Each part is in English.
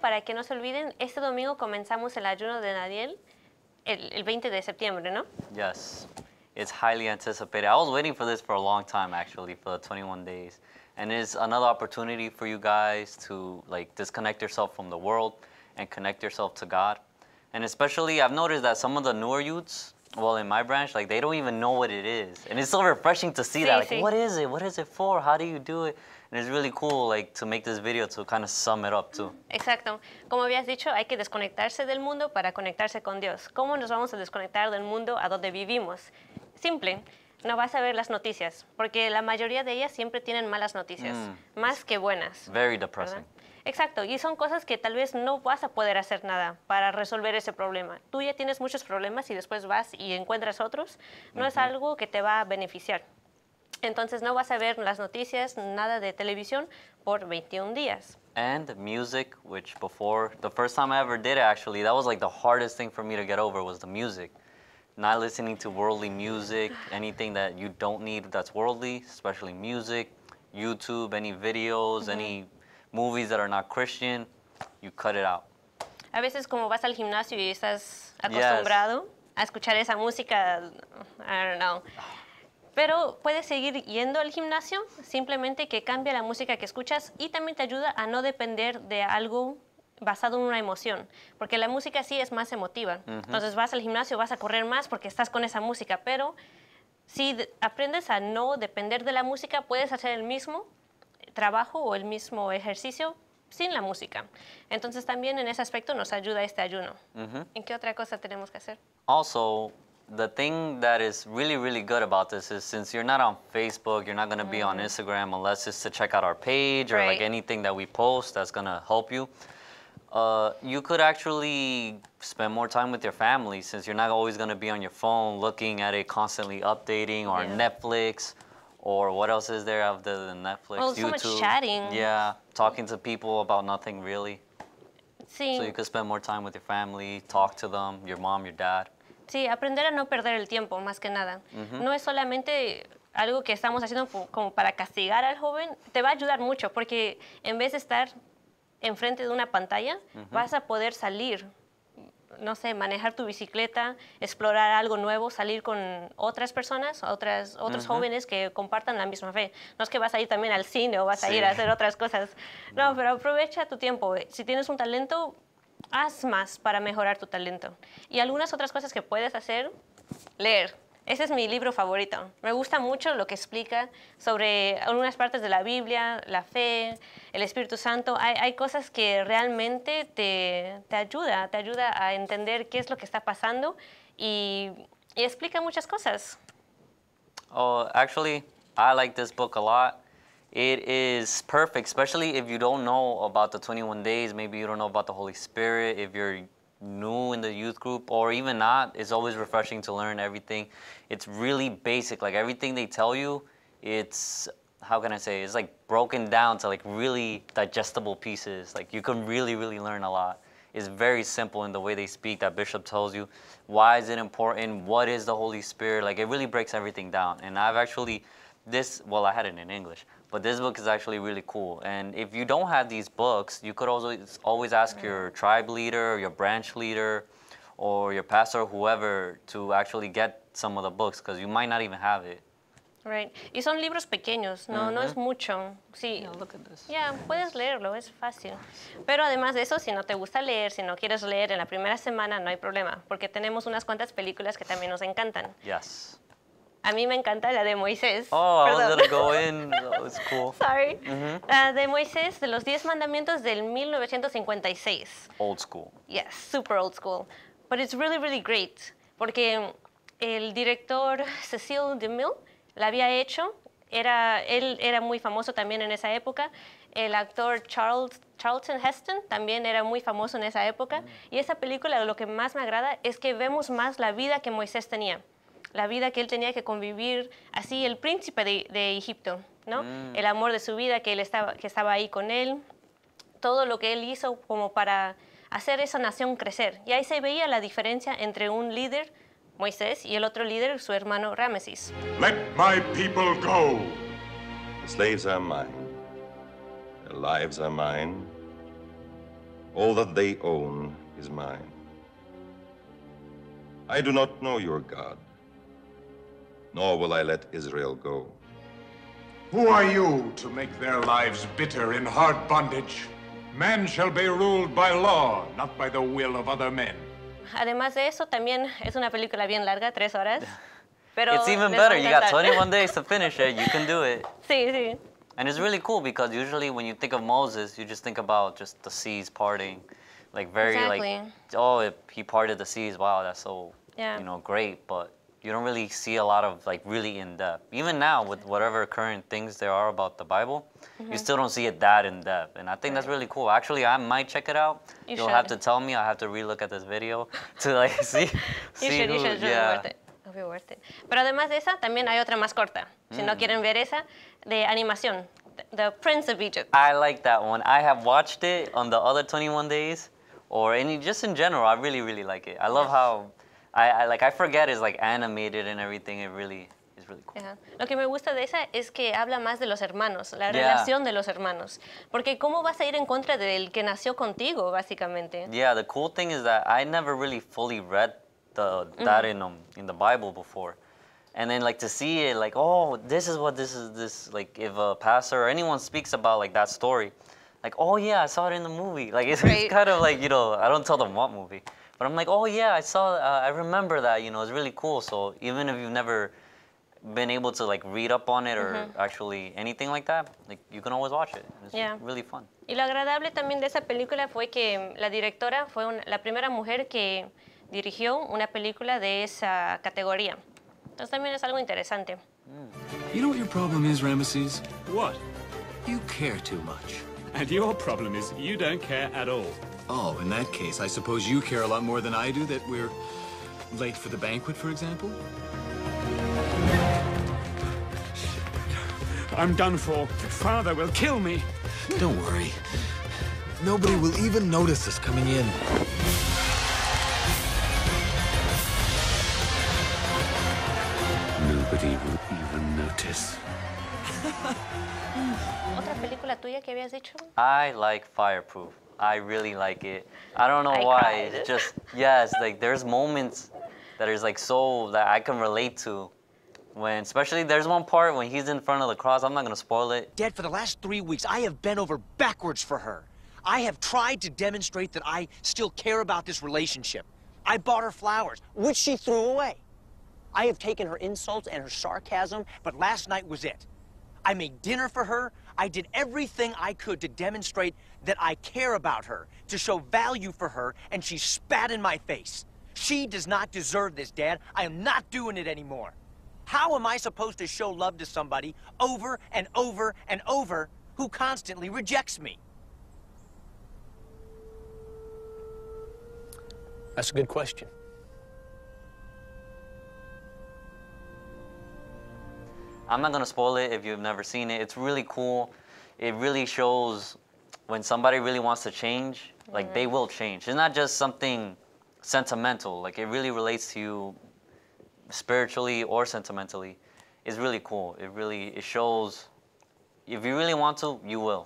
para que no se olviden, este domingo comenzamos el ayuno de el, el 20 de septiembre, ¿no? Yes. It's highly anticipated. I was waiting for this for a long time, actually, for the 21 days. And it's another opportunity for you guys to like disconnect yourself from the world and connect yourself to God. And especially, I've noticed that some of the newer youths, well, in my branch, like they don't even know what it is. And it's so refreshing to see sí, that. Like, sí. what is it? What is it for? How do you do it? And it's really cool like to make this video to kind of sum Exacto. Como habías dicho, hay que desconectarse del mundo para conectarse con Dios. ¿Cómo nos vamos a desconectar del mundo a donde vivimos? Simple. No vas a ver las noticias, porque la mayoría de ellas siempre tienen malas noticias, mm, más que buenas. Very depressing. Exacto, y son cosas que tal vez no vas a poder hacer nada para resolver ese problema. Tú ya tienes muchos problemas y después vas y encuentras otros. No es algo que te va a beneficiar. Entonces no vas a ver las noticias, nada de televisión por 21 días. And music, which before, the first time I ever did it actually, that was like the hardest thing for me to get over was the music. Not listening to worldly music, anything that you don't need that's worldly, especially music, YouTube, any videos, any movies that are not Christian, you cut it out. A veces como vas al gimnasio y estás acostumbrado a escuchar esa música, I don't know. Pero puedes seguir yendo al gimnasio, simplemente que cambia la música que escuchas y también te ayuda a no depender de algo basado en una emoción, porque la música sí es más emotiva. Entonces vas al gimnasio, vas a correr más porque estás con esa música, pero si aprendes a no depender de la música, puedes hacer el mismo trabajo o el mismo ejercicio sin la música. Entonces también en ese aspecto nos ayuda este ayuno. ¿En qué otra cosa tenemos que hacer? the thing that is really, really good about this is since you're not on Facebook, you're not going to be on mm-hmm. Instagram unless it's to check out our page or right. like anything that we post that's going to help you. Uh, you could actually spend more time with your family since you're not always going to be on your phone looking at it constantly updating or yeah. Netflix or what else is there other than Netflix? Well, YouTube. so much chatting. Yeah, talking to people about nothing really. See. So you could spend more time with your family, talk to them, your mom, your dad. Sí, aprender a no perder el tiempo, más que nada. No es solamente algo que estamos haciendo como para castigar al joven, te va a ayudar mucho, porque en vez de estar enfrente de una pantalla, vas a poder salir, no sé, manejar tu bicicleta, explorar algo nuevo, salir con otras personas, otras, otros jóvenes que compartan la misma fe. No es que vas a ir también al cine o vas a ir a hacer otras cosas. no, pero aprovecha tu tiempo. Si tienes un talento, haz más para mejorar tu talento. Y algunas otras cosas que puedes hacer, leer. Ese es mi libro favorito. Me gusta mucho lo que explica sobre algunas partes de la Biblia, la fe, el Espíritu Santo. Hay, cosas que realmente te, te, ayuda, te ayuda a entender qué es lo que está pasando y, y explica muchas cosas. Oh, actually, I like this book a lot. It is perfect, especially if you don't know about the 21 days. Maybe you don't know about the Holy Spirit. If you're new in the youth group or even not, it's always refreshing to learn everything. It's really basic. Like everything they tell you, it's how can I say? It's like broken down to like really digestible pieces. Like you can really, really learn a lot. It's very simple in the way they speak that Bishop tells you why is it important? What is the Holy Spirit? Like it really breaks everything down. And I've actually this well, I had it in English, but this book is actually really cool. And if you don't have these books, you could also always ask your tribe leader, your branch leader, or your pastor, whoever, to actually get some of the books because you might not even have it. Right. Y son libros pequeños, no, no es mucho. Sí. No, look at this. yeah, puedes leerlo, es fácil. Pero además de eso, si no te gusta leer, si no quieres leer en la primera semana, no hay problema, porque tenemos unas cuantas películas que también nos encantan. Yes. A mí me encanta la de Moisés. Oh, I wanted to go cool. Sorry. La de Moisés, de los Diez Mandamientos del 1956. Old school. Yes, super old school. But it's really, really great. Porque el director Cecil DeMille la había hecho. Era, él era muy famoso también en esa época. El actor Charles, Charlton Heston también era muy famoso en esa época. Mm. Y esa película lo que más me agrada es que vemos más la vida que Moisés tenía la vida que él tenía que convivir, así el príncipe de, Egipto, ¿no? Mm. El amor de su vida, que, él estaba, que estaba ahí con él, todo lo que él hizo como para hacer esa nación crecer. Y ahí se veía la diferencia entre un líder, Moisés, y el otro líder, su hermano Rameses. Let my people go. slaves are mine. lives are mine. All that they own is mine. I do not know your God. nor will I let Israel go. Who are you to make their lives bitter in hard bondage? Man shall be ruled by law, not by the will of other men. Además de eso, también es una película bien larga, tres horas. Pero it's even better. You got 21 days to finish it. You can do it. Sí, sí. And it's really cool because usually when you think of Moses, you just think about just the seas parting, like very exactly. like, oh, he parted the seas. Wow, that's so yeah. you know great. But you don't really see a lot of like really in depth. Even now with whatever current things there are about the Bible, mm -hmm. you mm-hmm. still don't see it that in depth. And I think right. that's really cool. Actually, I might check it out. You will have to tell me. I have to relook at this video to like see. you should, who, you should. Yeah. Worth Worth it. Pero además de esa, también hay otra más corta. Si mm. no quieren ver esa, de animación. The Prince of Egypt. I like that one. I have watched it on the other 21 days, or any just in general. I really, really like it. I love how I, I, like I forget it's like animated and everything. It really is really cool. Ajá. Lo que me gusta de esa es que habla más de los hermanos, la yeah. relación de los hermanos, porque cómo vas a ir en contra del que nació contigo básicamente. Yeah, the cool thing is that I never really fully read the that mm -hmm. in um, in the Bible before. And then like to see it like oh this is what this is this like if a pastor or anyone speaks about like that story, like oh yeah I saw it in the movie like it's, right. it's kind of like you know I don't tell them what movie, but I'm like, oh yeah, I saw, uh, I remember that. You know, it's really cool. So even if you've never been able to like read up on it or actually anything like that, like you can always watch it. It's yeah. really fun. Y lo agradable también de esa película fue que la directora fue una, la primera mujer que dirigió una película de esa categoría. Entonces también es algo interesante. Mm. You know what your problem is, Ramesses? What? You care too much. And your problem is you don't care at all. Oh, in that case, I suppose you care a lot more than I do that we're late for the banquet, for example? I'm done for. Father will kill me. Don't worry. Nobody will even notice us coming in. Nobody will even notice. ¿Otra película tuya que habías dicho? I like Fireproof. I really like it. I don't know I why. Cried. It's just yes, like there's moments that is like so that I can relate to. When especially there's one part when he's in front of the cross. I'm not gonna spoil it. Dad, for the last three weeks, I have bent over backwards for her. I have tried to demonstrate that I still care about this relationship. I bought her flowers, which she threw away. I have taken her insults and her sarcasm, but last night was it. I made dinner for her. I did everything I could to demonstrate that I care about her, to show value for her, and she spat in my face. She does not deserve this, Dad. I am not doing it anymore. How am I supposed to show love to somebody over and over and over who constantly rejects me? That's a good question. I'm not gonna spoil it if you've never seen it. It's really cool. It really shows when somebody really wants to change, like mm -hmm. they mm-hmm. will change. It's not just something sentimental. Like it really relates to you spiritually or sentimentally. It's really cool. It really it shows if you really want to, you will.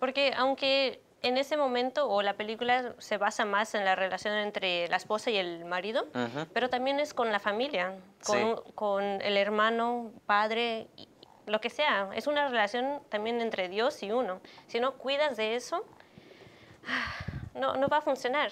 Porque aunque en ese momento, o la película se basa más en la relación entre la esposa y el marido, pero también es con la familia, con, con el hermano, padre, lo que sea. Es una relación también entre Dios y uno. Si no cuidas de eso, no, no va a funcionar.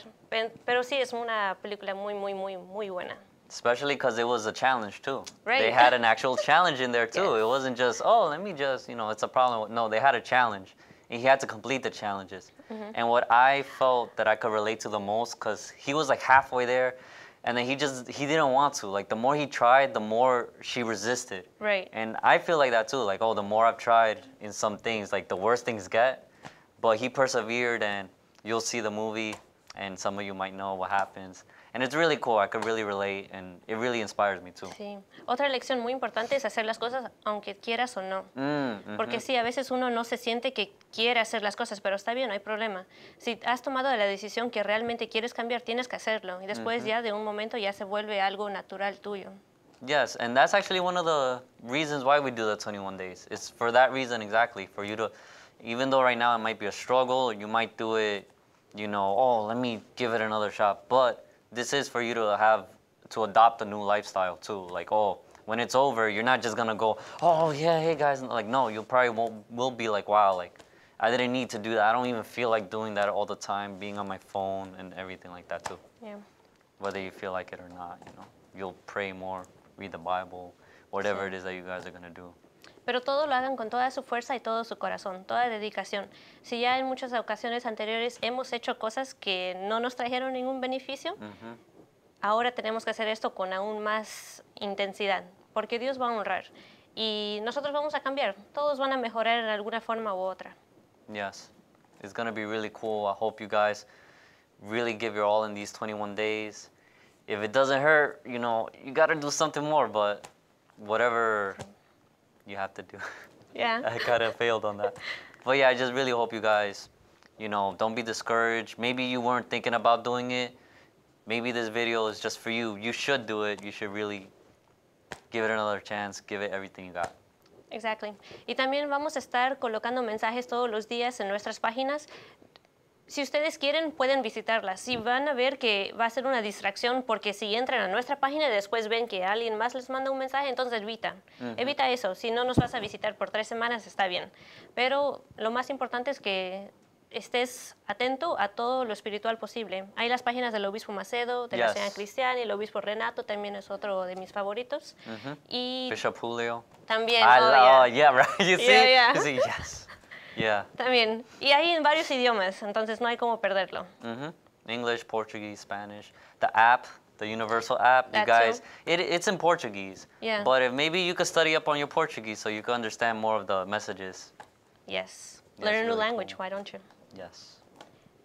Pero sí es una película muy, muy, muy, muy buena. especially porque it was a challenge too. Right. They had an actual challenge in there too. It wasn't just, oh, let me just, you know, it's a problem. No, they had a challenge. and he had to complete the challenges. Mm -hmm. And what I felt that I could relate to the most, because he was like halfway there, and then he just he didn't want to. Like the more he tried, the more she resisted. Right. And I feel like that too. Like oh, the more I've tried in some things, like the worse things get. But he persevered, and you'll see the movie and some of you might know what happens. And it's really cool. I could really relate, and it really inspires me too. Sí. Otra lección muy importante es hacer las cosas aunque quieras o no. Mm, Porque mm -hmm. sí, a veces uno no se siente que quiere hacer las cosas, pero está bien, no hay problema. Si has tomado la decisión que realmente quieres cambiar, tienes que hacerlo. Y después mm -hmm. ya de un momento ya se vuelve algo natural tuyo. Yes, and that's actually one of the reasons why we do the 21 days. It's for that reason exactly, for you to, even though right now it might be a struggle, you might do it you know, oh, let me give it another shot. But this is for you to have to adopt a new lifestyle too. Like, oh, when it's over, you're not just gonna go, oh yeah, hey guys. Like, no, you probably won't. Will be like, wow, like I didn't need to do that. I don't even feel like doing that all the time, being on my phone and everything like that too. Yeah. Whether you feel like it or not, you know, you'll pray more, read the Bible, whatever it is that you guys are gonna do. pero todo lo hagan con toda su fuerza y todo su corazón, toda dedicación. Si ya en muchas ocasiones anteriores hemos hecho cosas que no nos trajeron ningún beneficio, ahora tenemos que hacer esto con aún más intensidad, porque Dios va a honrar y nosotros vamos a cambiar, todos van a mejorar de alguna forma u otra. Yes, it's going to be really cool. I hope you guys really give your all in these 21 days. If it doesn't hurt, you know, you got to do something more, but whatever. you have to do. Yeah. I kind of failed on that. But yeah, I just really hope you guys, you know, don't be discouraged. Maybe you weren't thinking about doing it. Maybe this video is just for you. You should do it. You should really give it another chance. Give it everything you got. Exactly. Y también vamos a estar colocando mensajes todos los días en nuestras páginas si ustedes quieren, pueden visitarla. Si mm. van a ver que va a ser una distracción, porque si entran a nuestra página, después ven que alguien más les manda un mensaje, entonces evita. Evita eso. Si no nos vas a visitar por tres semanas, está bien. Pero lo más importante es que estés atento a todo lo espiritual posible. Hay las páginas del Obispo Macedo, de la y el Obispo Renato también es otro de mis favoritos. y Bishop Julio. También. Ah, oh, oh, yeah. Yeah. También. Y hay en varios idiomas, entonces no hay como perderlo. Mm -hmm. English, Portuguese, Spanish. The app, the universal app, that you guys, it, it's in Portuguese. Yeah. But if maybe you could study up on your Portuguese so you can understand more of the messages. Yes. Learn a new really language, cool. why don't you? Yes.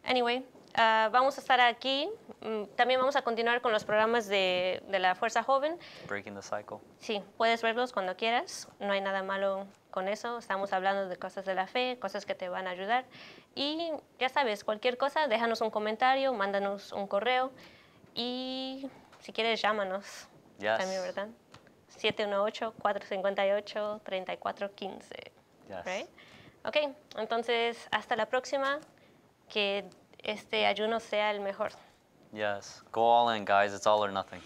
Anyway, Ah, vamos a estar aquí. Mm, también vamos a continuar con los programas de, de, la Fuerza Joven. Breaking the Cycle. Sí, puedes verlos cuando quieras. No hay nada malo con eso. Estamos hablando de cosas de la fe, cosas que te van a ayudar. Y ya sabes, cualquier cosa, déjanos un comentario, mándanos un correo y si quieres llámanos. También, ¿verdad? 718-458-3415. Yes. Ok, entonces hasta la próxima. Que este ayuno sea el mejor. Yes, go all in, guys. It's all or nothing.